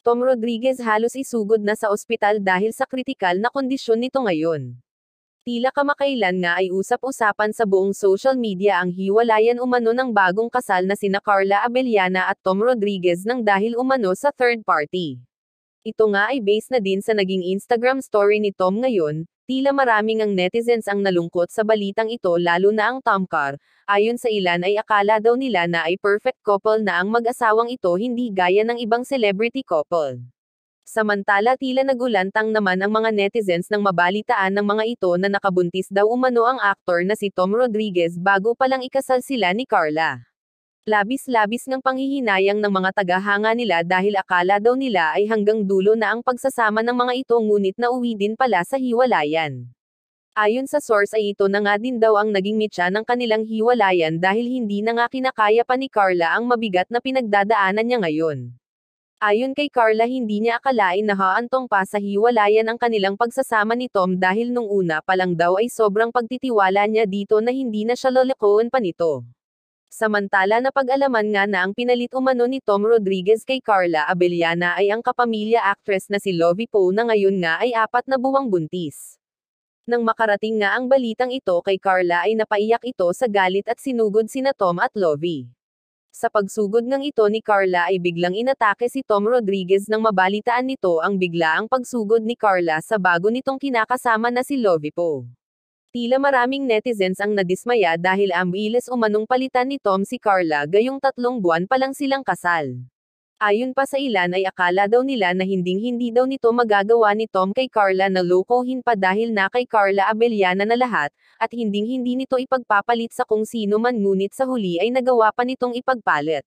Tom Rodriguez halos isugod na sa ospital dahil sa kritikal na kondisyon nito ngayon. Tila kamakailan nga ay usap-usapan sa buong social media ang hiwalayan umano ng bagong kasal na sina Carla Abellana at Tom Rodriguez nang dahil umano sa third party. Ito nga ay base na din sa naging Instagram story ni Tom ngayon, Tila maraming ang netizens ang nalungkot sa balitang ito lalo na ang Tom Carr. Ayon sa ilan ay akala daw nila na ay perfect couple na ang mag-asawang ito hindi gaya ng ibang celebrity couple. Samantala tila nagulantang naman ang mga netizens nang mabalitaan ng mga ito na nakabuntis daw umano ang actor na si Tom Rodriguez bago palang ikasal sila ni Carla. Labis-labis ng panghihinayang ng mga tagahanga nila dahil akala daw nila ay hanggang dulo na ang pagsasama ng mga ito ngunit nauwi din pala sa hiwalayan. Ayon sa source ay ito na nga din daw ang naging mitya ng kanilang hiwalayan dahil hindi na nga kinakaya pa ni Carla ang mabigat na pinagdadaanan niya ngayon. Ayon kay Carla hindi niya akalain na haantong pa sa hiwalayan ang kanilang pagsasama ni Tom dahil nung una pa lang daw ay sobrang pagtitiwala niya dito na hindi na siya lolokoon pa nito. Samantala na pag-alaman nga na ang pinalit umano ni Tom Rodriguez kay Carla Abellana ay ang kapamilya actress na si Lovie Poe na ngayon nga ay apat na buwang buntis. Nang makarating nga ang balitang ito kay Carla ay napaiyak ito sa galit at sinugod sina Tom at Lovie. Sa pagsugod ng ito ni Carla ay biglang inatake si Tom Rodriguez nang mabalitaan nito ang biglaang pagsugod ni Carla sa bago nitong kinakasama na si Lovie Poe. Tila maraming netizens ang nadismaya dahil ambiles umanong palitan ni Tom si Carla gayong tatlong buwan pa lang silang kasal. Ayon pa sa ilan ay akala daw nila na hinding-hindi daw nito magagawa ni Tom kay Carla na lokohin pa dahil na kay Carla Abeliana na lahat, at hinding-hindi nito ipagpapalit sa kung sino man ngunit sa huli ay nagawa pa nitong ipagpalit.